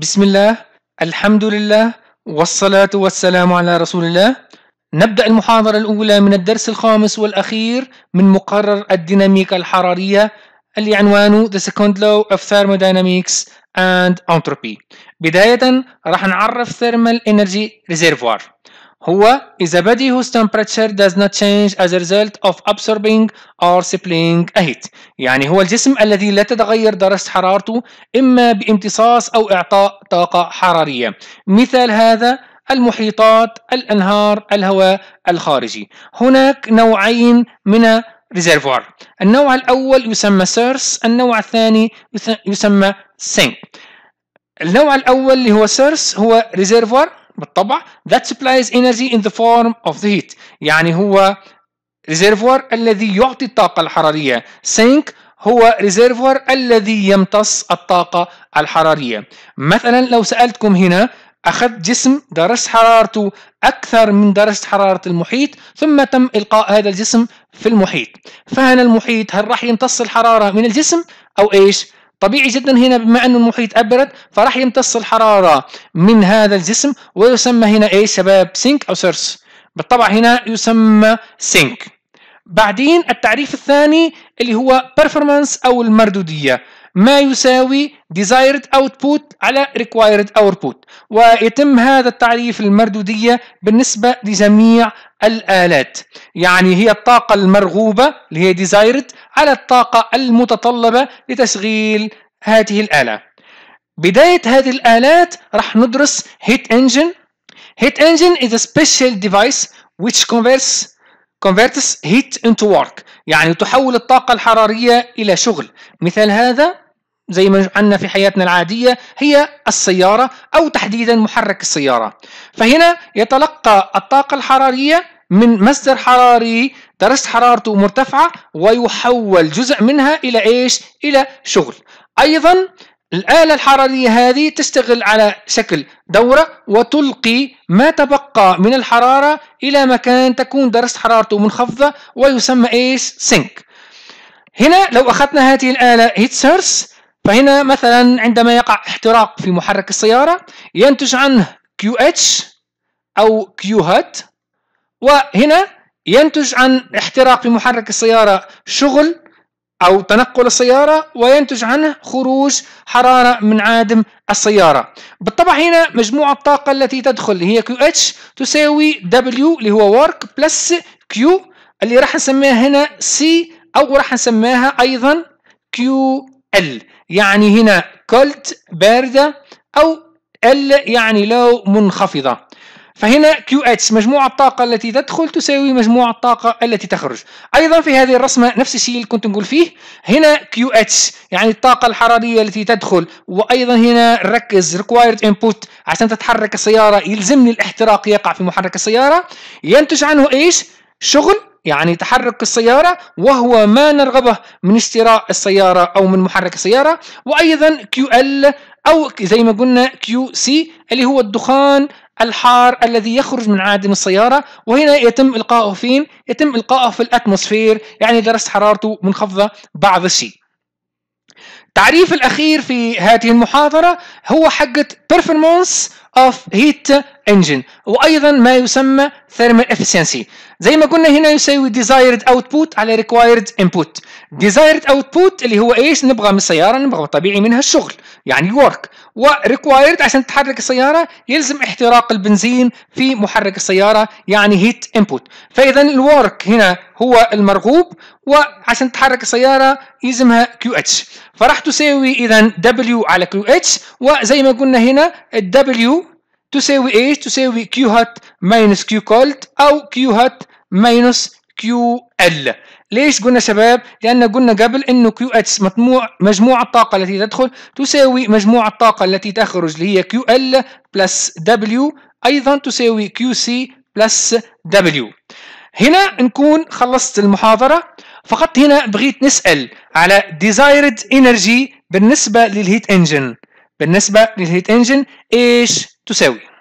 بسم الله الحمد لله والصلاة والسلام على رسول الله نبدأ المحاضرة الأولى من الدرس الخامس والأخير من مقرر الديناميكا الحرارية اللي عنوانه The Second Law of Thermodynamics and Entropy بداية راح نعرف Thermal Energy Reservoir هو إذا body whose temperature does not change as a result of absorbing or supplying a heat يعني هو الجسم الذي لا تتغير درجة حرارته إما بامتصاص أو إعطاء طاقة حرارية مثال هذا المحيطات الأنهار الهواء الخارجي هناك نوعين من ريزرفوار النوع الأول يسمى سيرس النوع الثاني يسمى سينك النوع الأول اللي هو سيرس هو ريزرفوار بالطبع that supplies energy in the form of the heat يعني هو ريزرفوار الذي يعطي الطاقة الحرارية sink هو ريزرفوار الذي يمتص الطاقة الحرارية مثلا لو سألتكم هنا أخذ جسم درجة حرارته أكثر من درجة حرارة المحيط ثم تم إلقاء هذا الجسم في المحيط فهنا المحيط هل راح يمتص الحرارة من الجسم أو إيش؟ طبيعي جدا هنا بما أن المحيط أبرد فراح يمتص الحرارة من هذا الجسم ويسمى هنا أي شباب سينك أو سيرس بالطبع هنا يسمى سينك بعدين التعريف الثاني اللي هو performance أو المردودية ما يساوي desired output على required output ويتم هذا التعريف المردودية بالنسبة لجميع الآلات يعني هي الطاقة المرغوبة اللي هي desired على الطاقة المتطلبة لتشغيل هذه الآلة بداية هذه الآلات راح ندرس heat engine heat engine is a special device which converts converts heat into work يعني تحول الطاقة الحرارية إلى شغل مثال هذا زي ما عندنا في حياتنا العادية هي السيارة أو تحديدا محرك السيارة فهنا يتلقى الطاقة الحرارية من مصدر حراري درجة حرارته مرتفعة ويحول جزء منها إلى إيش؟ إلى شغل أيضا الآلة الحرارية هذه تشتغل على شكل دورة وتلقي ما تبقى من الحرارة إلى مكان تكون درجة حرارته منخفضة ويسمى إيش؟ سينك هنا لو أخذنا هذه الآلة هيت سيرس فهنا مثلا عندما يقع احتراق في محرك السيارة ينتج عنه كيو اتش أو كيو هات وهنا ينتج عن احتراق محرك السيارة شغل أو تنقل السيارة وينتج عنه خروج حرارة من عادم السيارة بالطبع هنا مجموع الطاقة التي تدخل هي QH تساوي W اللي هو work plus Q اللي راح نسميها هنا C أو راح نسميها أيضا QL يعني هنا Cold باردة أو L يعني لو منخفضة فهنا كيو اتش مجموع الطاقة التي تدخل تساوي مجموع الطاقة التي تخرج أيضا في هذه الرسمة نفس الشيء اللي كنت نقول فيه هنا كيو اتش يعني الطاقة الحرارية التي تدخل وأيضا هنا ركز required input عشان تتحرك السيارة يلزمني الاحتراق يقع في محرك السيارة ينتج عنه إيش شغل يعني تحرك السيارة وهو ما نرغبه من اشتراء السيارة أو من محرك السيارة وأيضا QL أو زي ما قلنا QC اللي هو الدخان الحار الذي يخرج من عادم السيارة وهنا يتم إلقاؤه فين؟ يتم إلقاؤه في الأتموسفير يعني درجة حرارته منخفضة بعض الشيء تعريف الأخير في هذه المحاضرة هو حقة performance of heat engine وايضا ما يسمى thermal efficiency زي ما قلنا هنا يساوي desired output على required input desired output اللي هو ايش نبغى من السياره نبغى طبيعي منها الشغل يعني work وريكوايرد عشان تحرك السياره يلزم احتراق البنزين في محرك السياره يعني هيت انبوت فاذا الورك هنا هو المرغوب وعشان تحرك السياره يلزمها كيو اتش فراح تساوي اذا دبليو على كيو اتش وزي ما قلنا هنا الدبليو تساوي ايش تساوي كيو هات ماينس كيو cold او كيو هات ماينس كيو ال ليش قلنا شباب لان قلنا قبل انه كيو اتش مجموع مجموع الطاقه التي تدخل تساوي مجموع الطاقه التي تخرج اللي هي كيو ال بلس دبليو ايضا تساوي كيو سي بلس دبليو هنا نكون خلصت المحاضره فقط هنا بغيت نسال على desired energy بالنسبه للهيت انجن بالنسبه للهيت انجن ايش do céu.